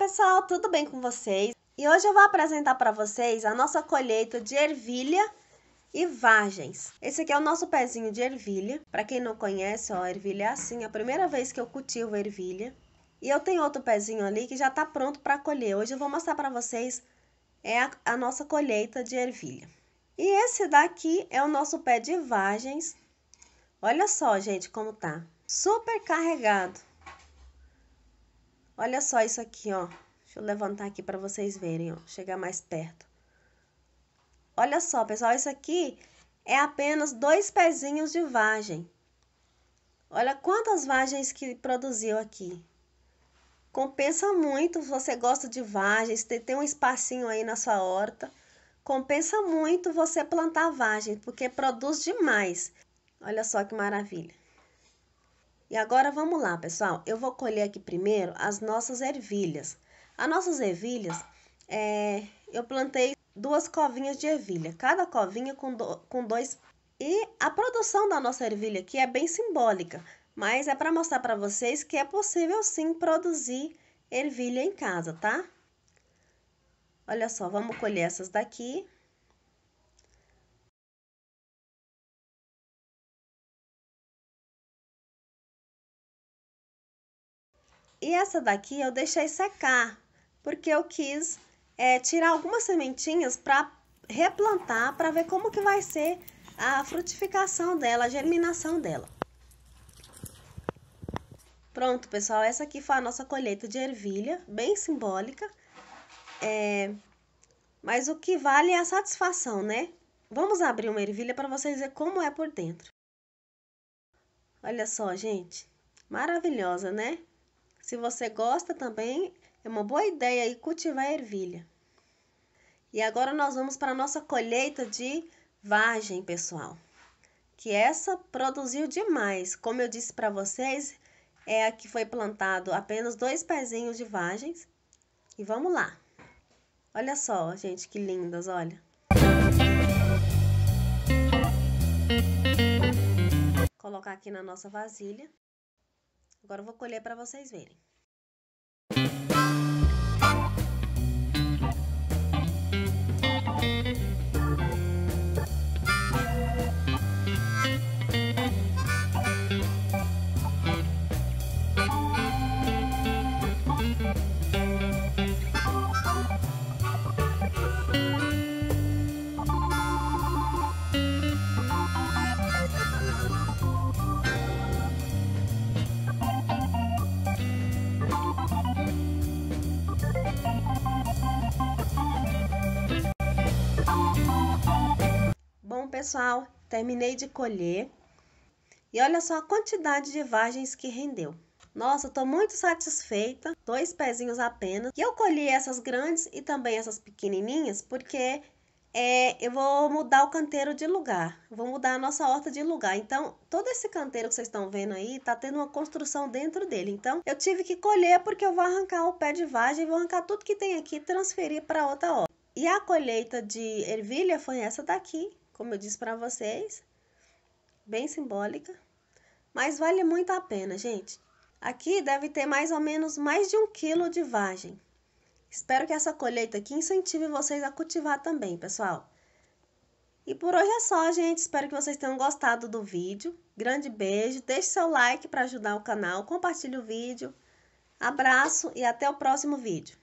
pessoal, tudo bem com vocês? E hoje eu vou apresentar para vocês a nossa colheita de ervilha e vagens. Esse aqui é o nosso pezinho de ervilha. Para quem não conhece, ó, a ervilha é assim, é a primeira vez que eu cultivo ervilha. E eu tenho outro pezinho ali que já está pronto para colher. Hoje eu vou mostrar para vocês é a, a nossa colheita de ervilha. E esse daqui é o nosso pé de vagens. Olha só, gente, como tá. Super carregado. Olha só isso aqui, ó. Deixa eu levantar aqui para vocês verem, ó. Chegar mais perto. Olha só, pessoal, isso aqui é apenas dois pezinhos de vagem. Olha quantas vagens que produziu aqui. Compensa muito, se você gosta de vagens, tem um espacinho aí na sua horta. Compensa muito você plantar vagem, porque produz demais. Olha só que maravilha. E agora vamos lá, pessoal. Eu vou colher aqui primeiro as nossas ervilhas. As nossas ervilhas, é, eu plantei duas covinhas de ervilha, cada covinha com, do, com dois. E a produção da nossa ervilha aqui é bem simbólica, mas é para mostrar para vocês que é possível sim produzir ervilha em casa, tá? Olha só, vamos colher essas daqui. E essa daqui eu deixei secar, porque eu quis é, tirar algumas sementinhas para replantar, para ver como que vai ser a frutificação dela, a germinação dela. Pronto, pessoal, essa aqui foi a nossa colheita de ervilha, bem simbólica. É, mas o que vale é a satisfação, né? Vamos abrir uma ervilha para vocês verem como é por dentro. Olha só, gente. Maravilhosa, né? Se você gosta também, é uma boa ideia aí cultivar a ervilha. E agora nós vamos para a nossa colheita de vagem, pessoal. Que essa produziu demais. Como eu disse para vocês, é a que foi plantado apenas dois pezinhos de vagens. E vamos lá. Olha só, gente, que lindas, olha. Vou colocar aqui na nossa vasilha. Agora eu vou colher para vocês verem. pessoal, terminei de colher e olha só a quantidade de vagens que rendeu. Nossa, estou muito satisfeita, dois pezinhos apenas. E eu colhi essas grandes e também essas pequenininhas, porque é, eu vou mudar o canteiro de lugar, vou mudar a nossa horta de lugar. Então, todo esse canteiro que vocês estão vendo aí, tá tendo uma construção dentro dele. Então, eu tive que colher porque eu vou arrancar o pé de vagem, vou arrancar tudo que tem aqui e transferir para outra horta. E a colheita de ervilha foi essa daqui, como eu disse para vocês, bem simbólica, mas vale muito a pena, gente. Aqui deve ter mais ou menos mais de um quilo de vagem. Espero que essa colheita aqui incentive vocês a cultivar também, pessoal. E por hoje é só, gente. Espero que vocês tenham gostado do vídeo. Grande beijo, deixe seu like para ajudar o canal, compartilhe o vídeo. Abraço e até o próximo vídeo.